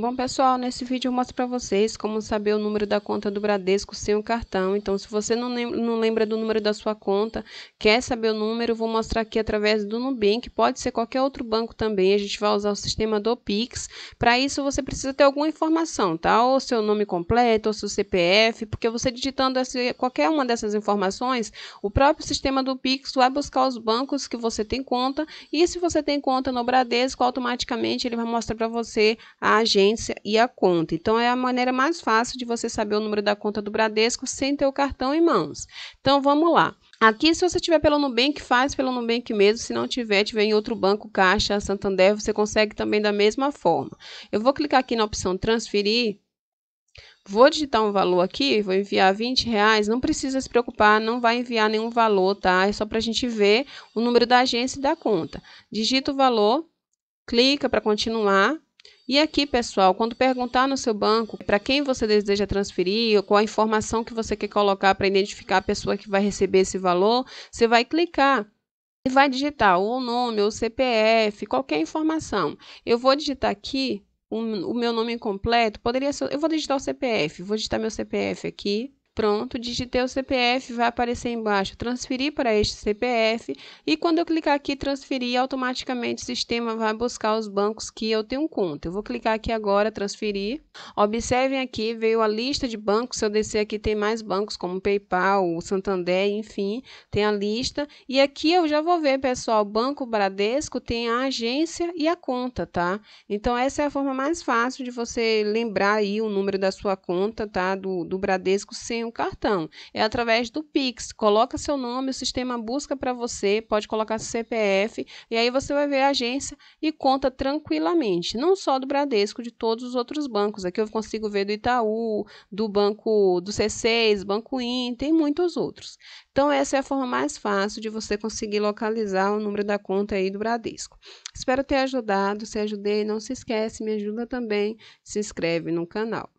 Bom pessoal, nesse vídeo eu mostro para vocês como saber o número da conta do Bradesco sem o cartão. Então se você não lembra, não lembra do número da sua conta, quer saber o número, vou mostrar aqui através do Nubank, pode ser qualquer outro banco também, a gente vai usar o sistema do Pix. Para isso você precisa ter alguma informação, tá? Ou seu nome completo, ou seu CPF, porque você digitando essa qualquer uma dessas informações, o próprio sistema do Pix vai buscar os bancos que você tem conta e se você tem conta no Bradesco, automaticamente ele vai mostrar para você a agência residência e a conta. Então, é a maneira mais fácil de você saber o número da conta do Bradesco sem ter o cartão em mãos. Então, vamos lá. Aqui, se você tiver pelo Nubank, faz pelo Nubank mesmo. Se não tiver, tiver em outro banco, Caixa, Santander, você consegue também da mesma forma. Eu vou clicar aqui na opção transferir. Vou digitar um valor aqui, vou enviar 20 reais. Não precisa se preocupar, não vai enviar nenhum valor, tá? É só para a gente ver o número da agência e da conta. Digita o valor, clica para continuar. E aqui, pessoal, quando perguntar no seu banco para quem você deseja transferir ou qual a informação que você quer colocar para identificar a pessoa que vai receber esse valor, você vai clicar e vai digitar o nome, o CPF, qualquer informação. Eu vou digitar aqui o, o meu nome completo, poderia ser, eu vou digitar o CPF, vou digitar meu CPF aqui. Pronto, digitei o CPF, vai aparecer embaixo transferir para este CPF e quando eu clicar aqui transferir, automaticamente o sistema vai buscar os bancos que eu tenho conta. Eu vou clicar aqui agora transferir. Observem aqui, veio a lista de bancos, se eu descer aqui tem mais bancos como PayPal, Santander, enfim, tem a lista. E aqui eu já vou ver, pessoal, Banco Bradesco tem a agência e a conta, tá? Então essa é a forma mais fácil de você lembrar aí o número da sua conta, tá? Do, do Bradesco sem um cartão. É através do Pix. Coloca seu nome, o sistema busca para você, pode colocar seu CPF e aí você vai ver a agência e conta tranquilamente. Não só do Bradesco, de todos os outros bancos. Aqui eu consigo ver do Itaú, do banco do C6, Banco Inter e muitos outros. Então, essa é a forma mais fácil de você conseguir localizar o número da conta aí do Bradesco. Espero ter ajudado. Se ajudei, não se esquece, me ajuda também. Se inscreve no canal.